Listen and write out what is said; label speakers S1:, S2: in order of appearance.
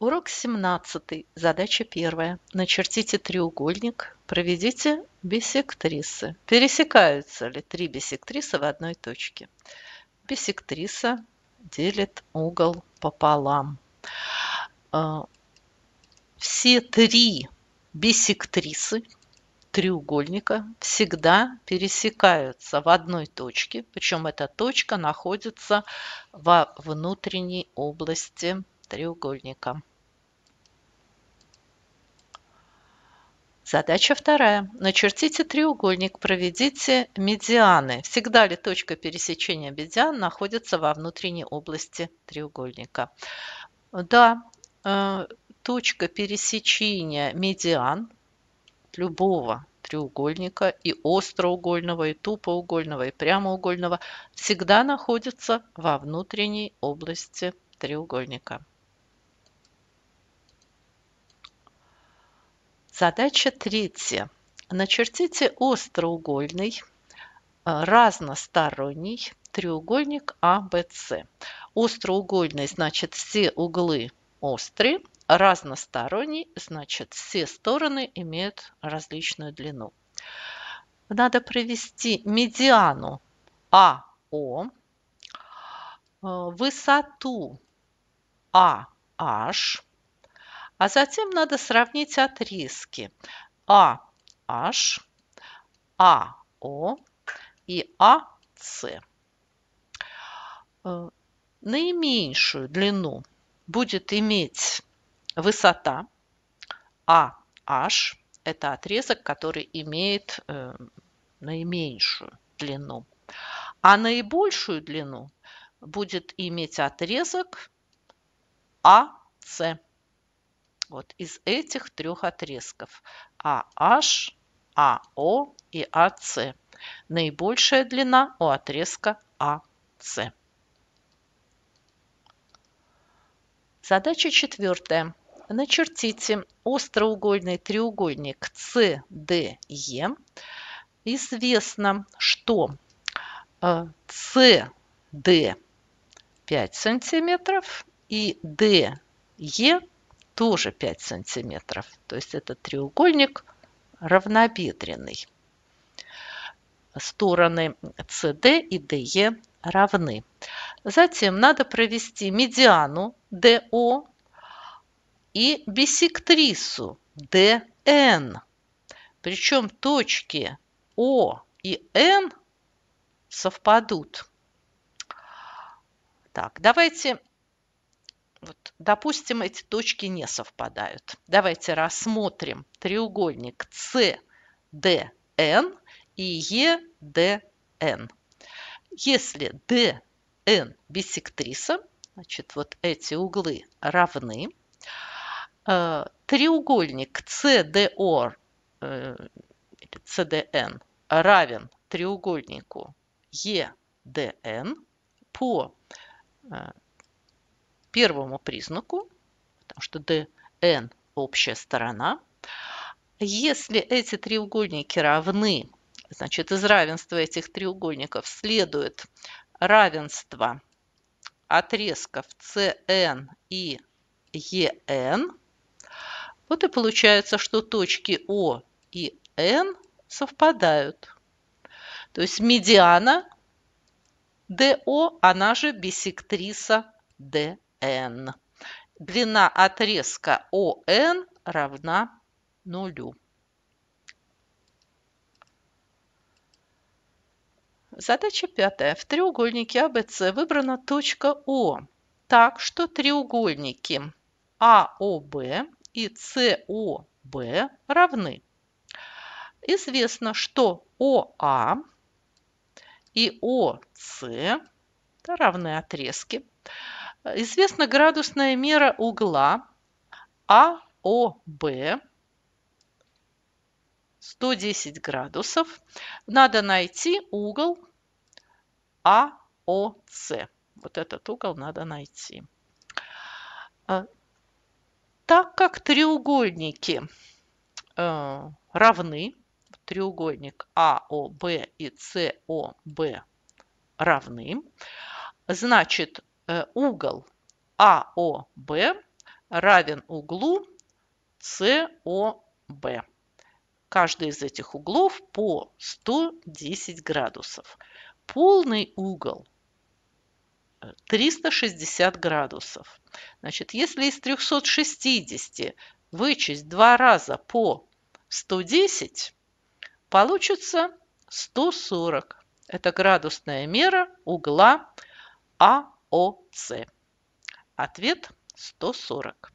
S1: Урок 17. Задача 1. Начертите треугольник, проведите бисектрисы. Пересекаются ли три бисектрисы в одной точке? Бисектриса делит угол пополам. Э, все три бисектрисы треугольника всегда пересекаются в одной точке, причем эта точка находится во внутренней области треугольника. Задача вторая. Начертите треугольник, проведите медианы. Всегда ли точка пересечения медиан находится во внутренней области треугольника? Да, э, точка пересечения медиан любого треугольника и остроугольного, и тупоугольного, и прямоугольного всегда находится во внутренней области треугольника. Задача третья. Начертите остроугольный, э, разносторонний треугольник АВС. Остроугольный значит все углы острые, разносторонний значит все стороны имеют различную длину. Надо провести медиану АО, э, высоту АH. А затем надо сравнить отрезки АH, AO а и AC. А э, наименьшую длину будет иметь высота АH, Это отрезок, который имеет э, наименьшую длину. А наибольшую длину будет иметь отрезок АС вот из этих трех отрезков AH, а АО а и АС. Наибольшая длина у отрезка АС. Задача четвертая. Начертите остроугольный треугольник CDE. Известно, что CD э, 5 сантиметров и DE тоже 5 сантиметров. То есть это треугольник равнобедренный. Стороны CD и DE равны. Затем надо провести медиану DO и бисектрису DN. Причем точки O и N совпадут. Так, давайте Допустим, эти точки не совпадают. Давайте рассмотрим треугольник CDN и EDN. Если DN бисектриса, значит, вот эти углы равны, э, треугольник CDO э, или CDN равен треугольнику EDN по э, первому признаку, потому что dn – общая сторона. Если эти треугольники равны, значит, из равенства этих треугольников следует равенство отрезков CN и EN. Вот и получается, что точки O и N совпадают. То есть медиана DO, она же бисектриса DN n. Длина отрезка ON равна нулю. Задача пятая. В треугольнике ABC а, выбрана точка О, так что треугольники AOB а и COB равны. Известно, что ОА и ОС – это равные отрезки – Известна градусная мера угла АОБ 110 градусов. Надо найти угол АОС. Вот этот угол надо найти. А, так как треугольники э, равны, треугольник АОБ и СОБ равны, значит Э, угол АОБ равен углу СОБ. Каждый из этих углов по 110 градусов. Полный угол 360 э, градусов. Значит, если из 360 вычесть два раза по 110, получится 140. Это градусная мера угла АОБ. ОС? Ответ 140.